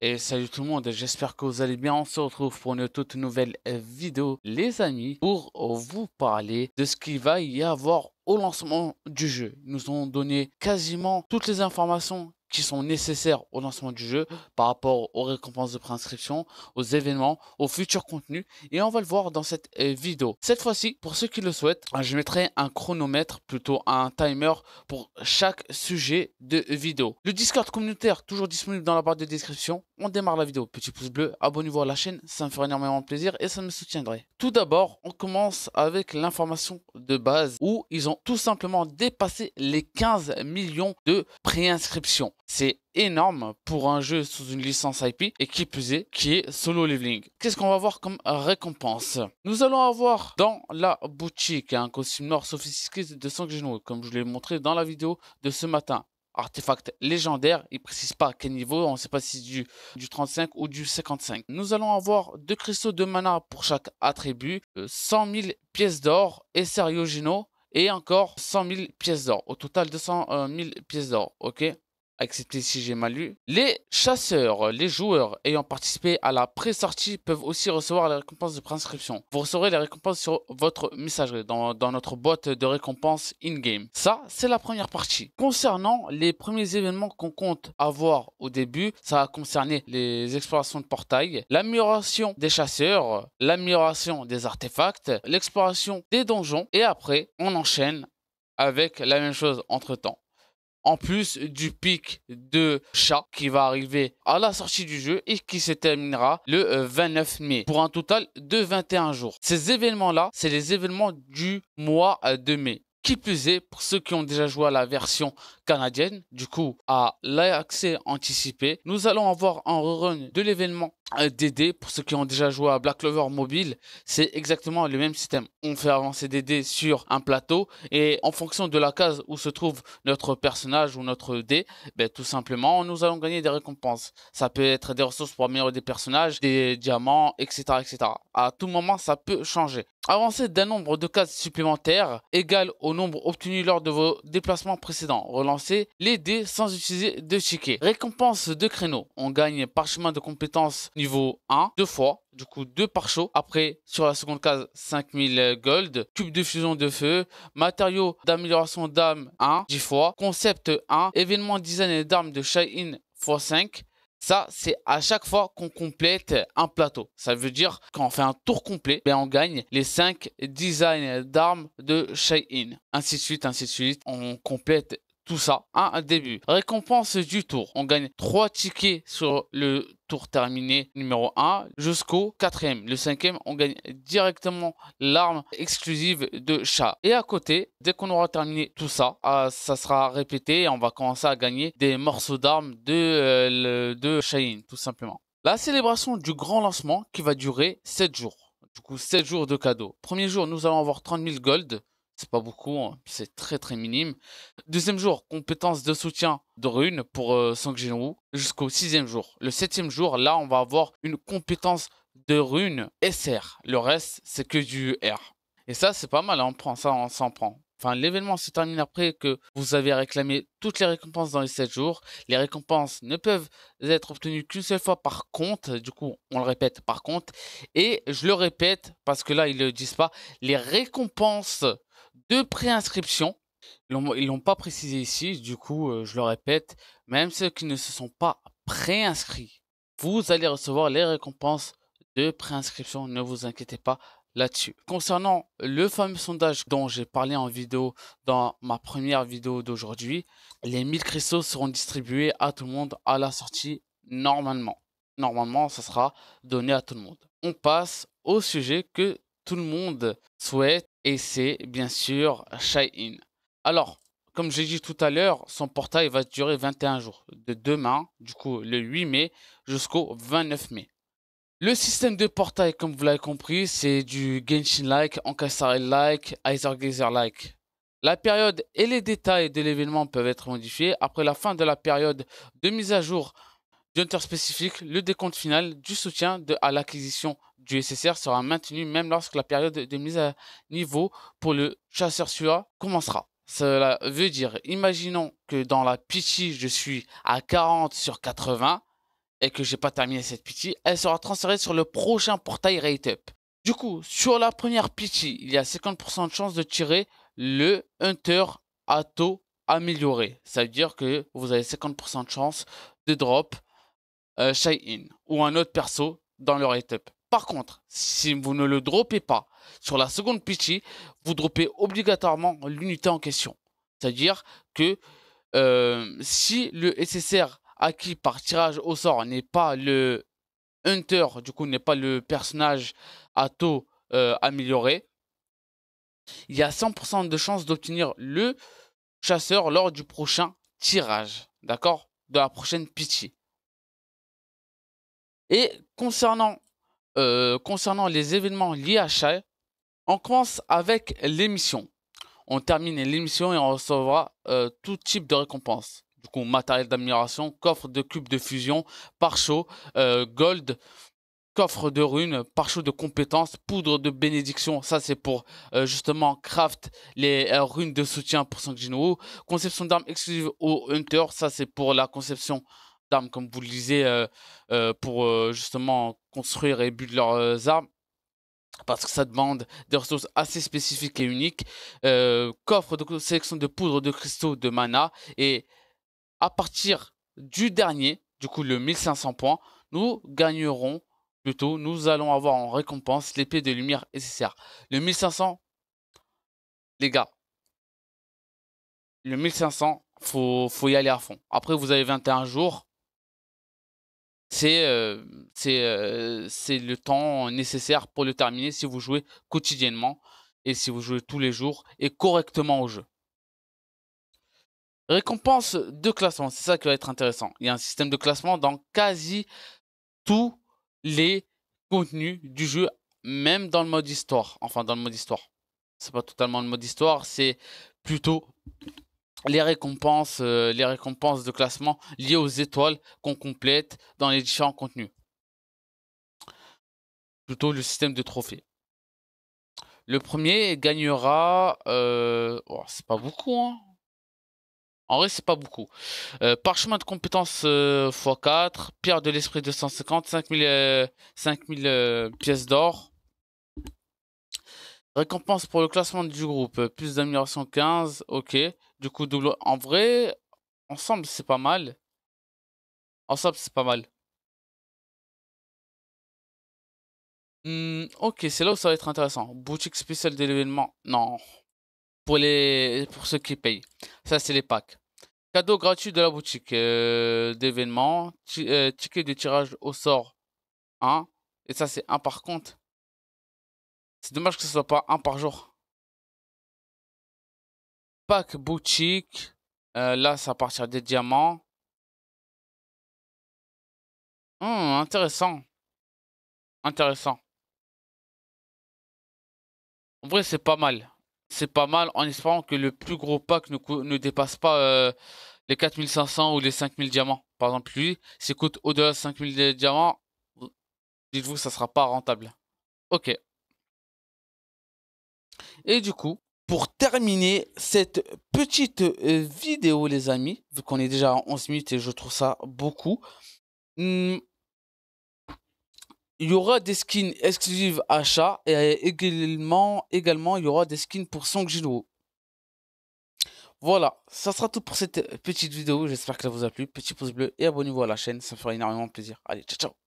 Et salut tout le monde, j'espère que vous allez bien. On se retrouve pour une toute nouvelle euh, vidéo, les amis, pour euh, vous parler de ce qu'il va y avoir au lancement du jeu. Ils nous ont donné quasiment toutes les informations qui sont nécessaires au lancement du jeu par rapport aux récompenses de préinscription, aux événements, aux futurs contenus et on va le voir dans cette euh, vidéo. Cette fois-ci, pour ceux qui le souhaitent, je mettrai un chronomètre, plutôt un timer pour chaque sujet de vidéo. Le Discord communautaire, toujours disponible dans la barre de description on démarre la vidéo. Petit pouce bleu, abonnez-vous à la chaîne, ça me ferait énormément plaisir et ça me soutiendrait. Tout d'abord, on commence avec l'information de base où ils ont tout simplement dépassé les 15 millions de préinscriptions. C'est énorme pour un jeu sous une licence IP et qui plus est, qui est solo leveling. Qu'est-ce qu'on va voir comme récompense Nous allons avoir dans la boutique un costume nord sophistiqué de 5 genoux, comme je l'ai montré dans la vidéo de ce matin artefact légendaire. Il précise pas à quel niveau, on ne sait pas si c'est du, du 35 ou du 55. Nous allons avoir deux cristaux de mana pour chaque attribut, 100 euh, 000 pièces d'or et Gino et encore 100 000 pièces d'or. Au total, 200 000 euh, pièces d'or. Ok Excepté si j'ai mal lu. Les chasseurs, les joueurs ayant participé à la pré-sortie peuvent aussi recevoir les récompenses de préinscription. Vous recevrez les récompenses sur votre messagerie, dans, notre boîte de récompenses in-game. Ça, c'est la première partie. Concernant les premiers événements qu'on compte avoir au début, ça va concerner les explorations de portail, l'amélioration des chasseurs, l'amélioration des artefacts, l'exploration des donjons, et après, on enchaîne avec la même chose entre temps en plus du pic de chat qui va arriver à la sortie du jeu et qui se terminera le 29 euh, mai pour un total de 21 jours. Ces événements-là, c'est les événements du mois euh, de mai. Qui plus est, pour ceux qui ont déjà joué à la version canadienne, du coup à l'accès anticipé, nous allons avoir un rerun de l'événement DD, pour ceux qui ont déjà joué à Black Lover mobile, c'est exactement le même système. On fait avancer des sur un plateau et en fonction de la case où se trouve notre personnage ou notre dé, ben, tout simplement, nous allons gagner des récompenses. Ça peut être des ressources pour améliorer des personnages, des diamants, etc., etc. À tout moment, ça peut changer. Avancer d'un nombre de cases supplémentaires égal au nombre obtenu lors de vos déplacements précédents. Relancez les dés sans utiliser de tickets. Récompense de créneau On gagne par chemin de compétences niveau 1, deux fois, du coup deux par show. Après, sur la seconde case, 5000 euh, gold, cube de fusion de feu, matériaux d'amélioration d'âme 1, 10 fois, concept 1, événement design et d'armes de Shine x 5. Ça, c'est à chaque fois qu'on complète un plateau. Ça veut dire on fait un tour complet, ben on gagne les 5 designs d'armes de Shine. Ainsi de suite, ainsi de suite. On complète tout ça à un début. Récompense du tour. On gagne trois tickets sur le tour terminé numéro 1 jusqu'au quatrième. Le cinquième, on gagne directement l'arme exclusive de chat. Et à côté, dès qu'on aura terminé tout ça, ah, ça sera répété et on va commencer à gagner des morceaux d'armes de, euh, de tout simplement. La célébration du grand lancement qui va durer sept jours. Du coup, sept jours de cadeaux. Premier jour, nous allons avoir 30 000 gold c'est pas beaucoup, hein, c'est très très minime. Deuxième jour, compétence de soutien de Rune pour euh, jusqu'au sixième jour. Le septième jour, là, on va avoir une compétence de Rune SR. Le reste, c'est que du R. Et ça, c'est pas mal, hein, on prend ça, on s'en prend. Enfin, l'événement se termine après que vous avez réclamé toutes les récompenses dans les sept jours. Les récompenses ne peuvent être obtenues qu'une seule fois par compte. Du coup, on le répète par compte. Et je le répète parce que là, ils ne le disent pas. Les récompenses de préinscription, Ils l'ont pas précisé ici, du coup, euh, je le répète, même ceux qui ne se sont pas préinscrits, vous allez recevoir les récompenses de préinscription, ne vous inquiétez pas là-dessus. Concernant le fameux sondage dont j'ai parlé en vidéo dans ma première vidéo d'aujourd'hui, les 1000 cristaux seront distribués à tout le monde à la sortie normalement. Normalement, ça sera donné à tout le monde. On passe au sujet que tout le monde souhaite et c'est bien sûr Shine. Alors, comme j'ai dit tout à l'heure, son portail va durer 21 jours, de demain, du coup le 8 mai, jusqu'au 29 mai. Le système de portail, comme vous l'avez compris, c'est du Genshin-like, Encassarel like glazer like La période et les détails de l'événement peuvent être modifiés. Après la fin de la période de mise à jour, spécifique, le décompte final du soutien de, à l'acquisition du SSR sera maintenu même lorsque la période de mise à niveau pour le chasseur SUA commencera. Cela veut dire, imaginons que dans la pitié je suis à 40 sur 80 et que j'ai pas terminé cette pitié, elle sera transférée sur le prochain portail Rate Up. Du coup, sur la première pitié, il y a 50% de chance de tirer le Hunter à taux amélioré. Ça veut dire que vous avez 50% de chance de drop euh, Shine in ou un autre perso dans leur setup. up Par contre, si vous ne le dropez pas sur la seconde pitchy, vous dropez obligatoirement l'unité en question. C'est-à-dire que euh, si le SSR acquis par tirage au sort n'est pas le Hunter, du coup n'est pas le personnage à taux euh, amélioré, il y a 100% de chances d'obtenir le chasseur lors du prochain tirage, d'accord De la prochaine pitchy. Et concernant, euh, concernant les événements liés à Shai, on commence avec l'émission. On termine l'émission et on recevra euh, tout type de récompenses. Du coup, matériel d'amélioration, coffre de cubes de fusion, pare-chaud, euh, gold, coffre de runes, pare-chaud de compétences, poudre de bénédiction, ça c'est pour justement craft les runes de soutien pour gino. conception d'armes exclusives au Hunter, ça c'est pour la conception d'armes, comme vous le lisez euh, euh, pour euh, justement construire et buter leurs armes parce que ça demande des ressources assez spécifiques et uniques, coffre de sélection de poudre de cristaux de mana, et à partir du dernier, du coup le 1500 points, nous gagnerons, plutôt, nous allons avoir en récompense l'épée de lumière nécessaire. Le 1500, les gars, le 1500, faut, faut y aller à fond. Après, vous avez 21 jours, euh, euh, c'est le temps nécessaire pour le terminer si vous jouez quotidiennement et si vous jouez tous les jours et correctement au jeu. Récompense de classement, c'est ça qui va être intéressant. Il y a un système de classement dans quasi tous les contenus du jeu, même dans le mode histoire. Enfin, dans le mode histoire. C'est pas totalement le mode histoire, c'est plutôt les récompenses, euh, les récompenses de classement liées aux étoiles qu'on complète dans les différents contenus. Plutôt le système de trophées. Le premier gagnera. Euh, oh, c'est pas beaucoup, hein. En vrai, c'est pas beaucoup. Euh, parchemin de compétences x4, euh, pierre de l'esprit 250, 5000, 5000 pièces d'or. Récompense pour le classement du groupe. Euh, plus d'amélioration 15. Ok. Du coup, double. En vrai, ensemble, c'est pas mal. Ensemble, c'est pas mal. Hmm, ok, c'est là où ça va être intéressant. Boutique spéciale de l'événement. Non. Pour, les... pour ceux qui payent. Ça, c'est les packs. Cadeau gratuit de la boutique euh, d'événement. Euh, ticket de tirage au sort 1. Et ça, c'est un par contre. C'est dommage que ce soit pas un par jour. Pack boutique. Euh, là, ça à partir des diamants. Hmm, intéressant. Intéressant. En vrai, c'est pas mal. C'est pas mal en espérant que le plus gros pack ne, dépasse pas euh, les 4500 ou les 5000 diamants. Par exemple, lui, s'il coûte au-delà de 5000 diamants, dites-vous, ça sera pas rentable. Ok. Et du coup, pour terminer cette petite euh, vidéo, les amis, vu qu'on est déjà à 11 minutes et je trouve ça beaucoup, hmm, il y aura des skins exclusives achat et euh, également, également il y aura des skins pour Jinwoo. Voilà, ça sera tout pour cette petite vidéo. J'espère que ça vous a plu. Petit pouce bleu et abonnez-vous à la chaîne, ça me fera énormément plaisir. Allez, ciao ciao